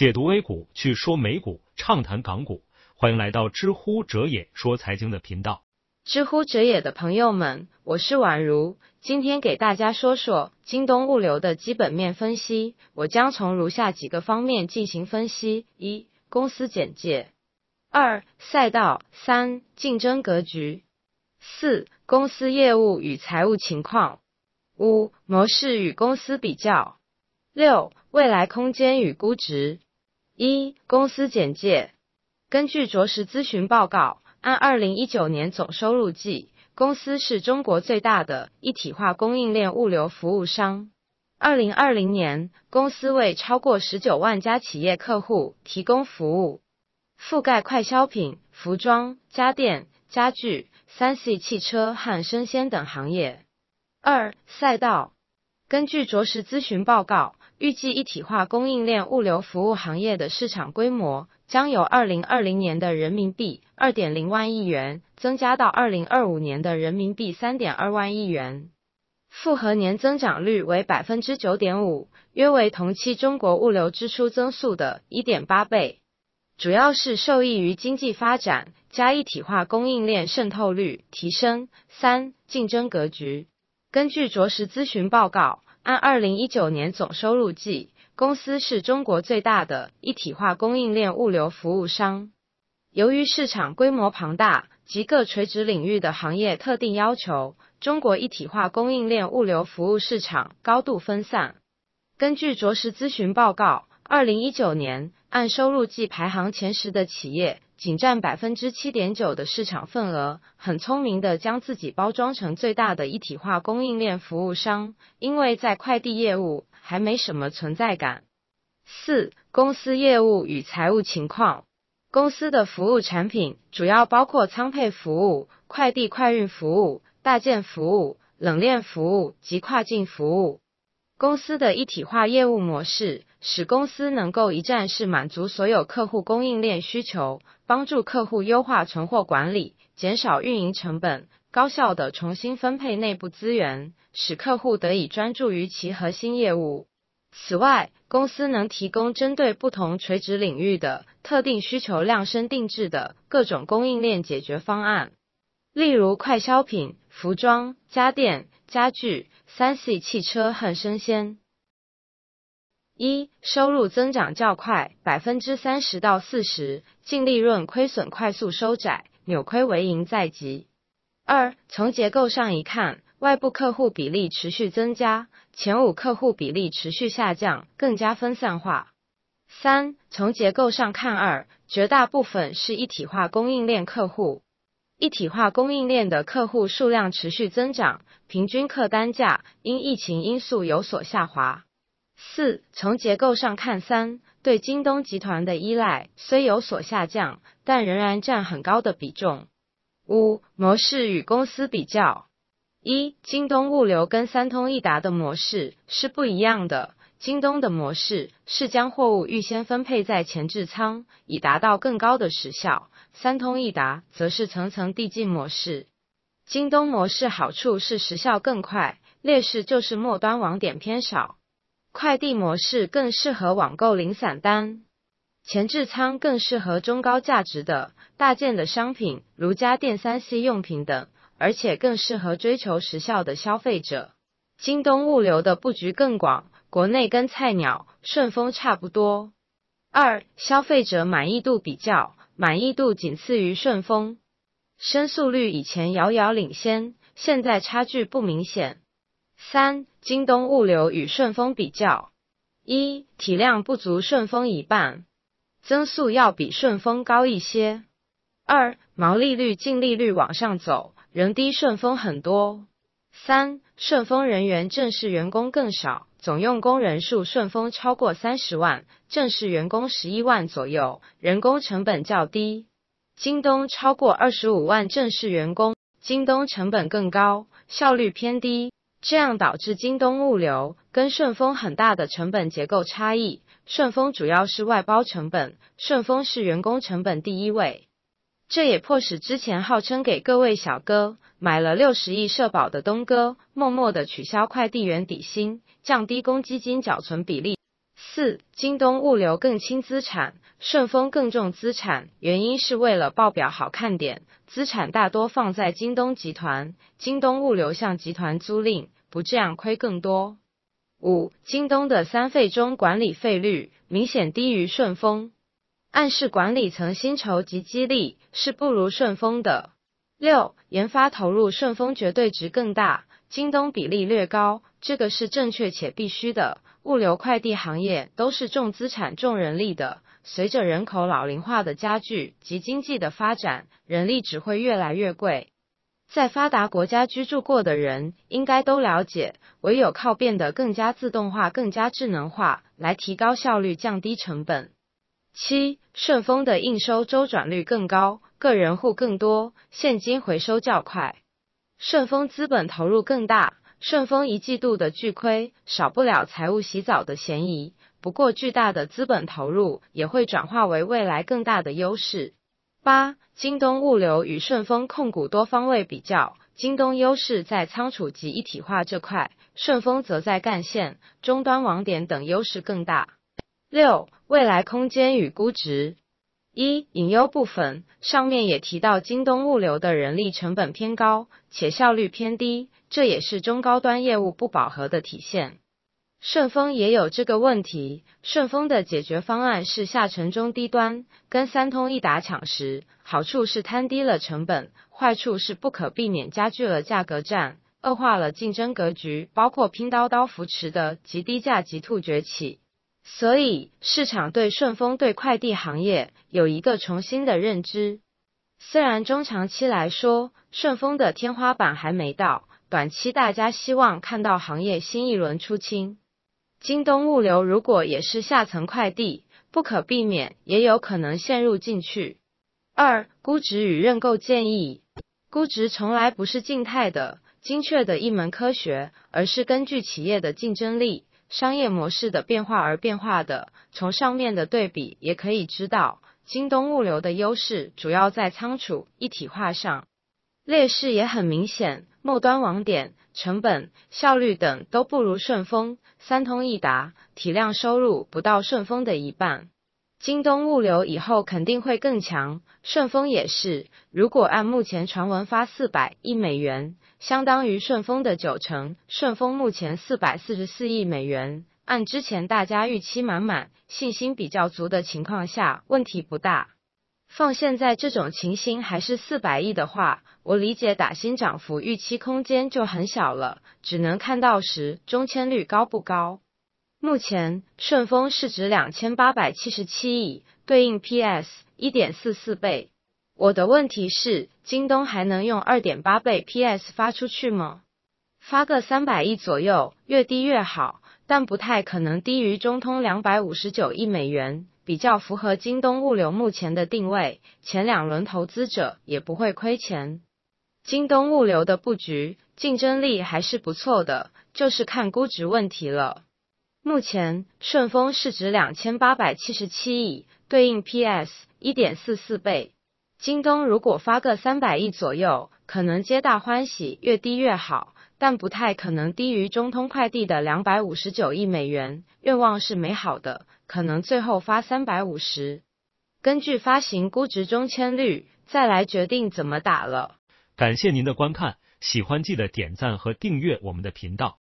解读 A 股，去说美股，畅谈港股。欢迎来到知乎者也说财经的频道。知乎者也的朋友们，我是宛如，今天给大家说说京东物流的基本面分析。我将从如下几个方面进行分析：一、公司简介；二、赛道；三、竞争格局；四、公司业务与财务情况；五、模式与公司比较；六、未来空间与估值。一、公司简介，根据卓识咨询报告，按二零一九年总收入计，公司是中国最大的一体化供应链物流服务商。二零二零年，公司为超过十九万家企业客户提供服务，覆盖快消品、服装、家电、家具、三 C 汽车和生鲜等行业。二、赛道，根据卓识咨询报告。预计一体化供应链物流服务行业的市场规模将由二零二零年的人民币二点零万亿元增加到二零二五年的人民币三点二万亿元，复合年增长率为百分之九点五，约为同期中国物流支出增速的一点八倍，主要是受益于经济发展加一体化供应链渗透率提升。三、竞争格局，根据卓识咨询报告。按二零一九年总收入计，公司是中国最大的一体化供应链物流服务商。由于市场规模庞大及各垂直领域的行业特定要求，中国一体化供应链物流服务市场高度分散。根据卓识咨询报告，二零一九年按收入计排行前十的企业。仅占百分之七点九的市场份额，很聪明的将自己包装成最大的一体化供应链服务商，因为在快递业务还没什么存在感。四、公司业务与财务情况。公司的服务产品主要包括仓配服务、快递快运服务、大件服务、冷链服务及跨境服务。公司的一体化业务模式使公司能够一站式满足所有客户供应链需求，帮助客户优化存货管理，减少运营成本，高效的重新分配内部资源，使客户得以专注于其核心业务。此外，公司能提供针对不同垂直领域的特定需求量身定制的各种供应链解决方案，例如快消品。服装、家电、家具、三 C 汽车和生鲜。一、收入增长较快，百分之三十到四十，净利润亏损快速收窄，扭亏为盈在即。二、从结构上一看，外部客户比例持续增加，前五客户比例持续下降，更加分散化。三、从结构上看，二绝大部分是一体化供应链客户。一体化供应链的客户数量持续增长，平均客单价因疫情因素有所下滑。四、从结构上看，三对京东集团的依赖虽有所下降，但仍然占很高的比重。五、模式与公司比较，一京东物流跟三通一达的模式是不一样的。京东的模式是将货物预先分配在前置仓，以达到更高的时效。三通一达则是层层递进模式。京东模式好处是时效更快，劣势就是末端网点偏少。快递模式更适合网购零散单，前置仓更适合中高价值的大件的商品，如家电、三 C 用品等，而且更适合追求时效的消费者。京东物流的布局更广。国内跟菜鸟、顺丰差不多。二、消费者满意度比较，满意度仅次于顺丰。申诉率以前遥遥领先，现在差距不明显。三、京东物流与顺丰比较，一体量不足顺丰一半，增速要比顺丰高一些。二、毛利率、净利率往上走，仍低顺丰很多。三、顺丰人员正式员工更少。总用工人数，顺丰超过三十万，正式员工十一万左右，人工成本较低。京东超过二十五万正式员工，京东成本更高，效率偏低。这样导致京东物流跟顺丰很大的成本结构差异。顺丰主要是外包成本，顺丰是员工成本第一位。这也迫使之前号称给各位小哥买了六十亿社保的东哥，默默地取消快递员底薪，降低公积金缴存比例。四，京东物流更轻资产，顺丰更重资产，原因是为了报表好看点，资产大多放在京东集团，京东物流向集团租赁，不这样亏更多。五，京东的三费中管理费率明显低于顺丰。暗示管理层薪酬及激励是不如顺丰的。六，研发投入，顺丰绝对值更大，京东比例略高，这个是正确且必须的。物流快递行业都是重资产、重人力的，随着人口老龄化的加剧及经济的发展，人力只会越来越贵。在发达国家居住过的人应该都了解，唯有靠变得更加自动化、更加智能化来提高效率、降低成本。七，顺丰的应收周转率更高，个人户更多，现金回收较快。顺丰资本投入更大，顺丰一季度的巨亏少不了财务洗澡的嫌疑。不过巨大的资本投入也会转化为未来更大的优势。八，京东物流与顺丰控股多方位比较，京东优势在仓储及一体化这块，顺丰则在干线、终端网点等优势更大。六、未来空间与估值。一、隐忧部分，上面也提到京东物流的人力成本偏高且效率偏低，这也是中高端业务不饱和的体现。顺丰也有这个问题，顺丰的解决方案是下沉中低端，跟三通一达抢食，好处是摊低了成本，坏处是不可避免加剧了价格战，恶化了竞争格局，包括拼刀刀扶持的极低价极兔崛起。所以，市场对顺丰对快递行业有一个重新的认知。虽然中长期来说，顺丰的天花板还没到，短期大家希望看到行业新一轮出清。京东物流如果也是下层快递，不可避免，也有可能陷入进去。二、估值与认购建议，估值从来不是静态的、精确的一门科学，而是根据企业的竞争力。商业模式的变化而变化的。从上面的对比也可以知道，京东物流的优势主要在仓储一体化上，劣势也很明显，末端网点、成本、效率等都不如顺丰、三通一达，体量收入不到顺丰的一半。京东物流以后肯定会更强，顺丰也是。如果按目前传闻发四百亿美元，相当于顺丰的九成，顺丰目前四百四十四亿美元，按之前大家预期满满，信心比较足的情况下，问题不大。放现在这种情形，还是四百亿的话，我理解打新涨幅预期空间就很小了，只能看到时中签率高不高。目前顺丰市值两千八百七十七亿，对应 P S 一点四四倍。我的问题是，京东还能用二点八倍 P S 发出去吗？发个三百亿左右，越低越好，但不太可能低于中通两百五十九亿美元，比较符合京东物流目前的定位，前两轮投资者也不会亏钱。京东物流的布局竞争力还是不错的，就是看估值问题了。目前，顺丰市值两千八百七十七亿，对应 P S 一点四四倍。京东如果发个三百亿左右，可能皆大欢喜，越低越好，但不太可能低于中通快递的两百五十九亿美元。愿望是美好的，可能最后发三百五十。根据发行估值中签率，再来决定怎么打了。感谢您的观看，喜欢记得点赞和订阅我们的频道。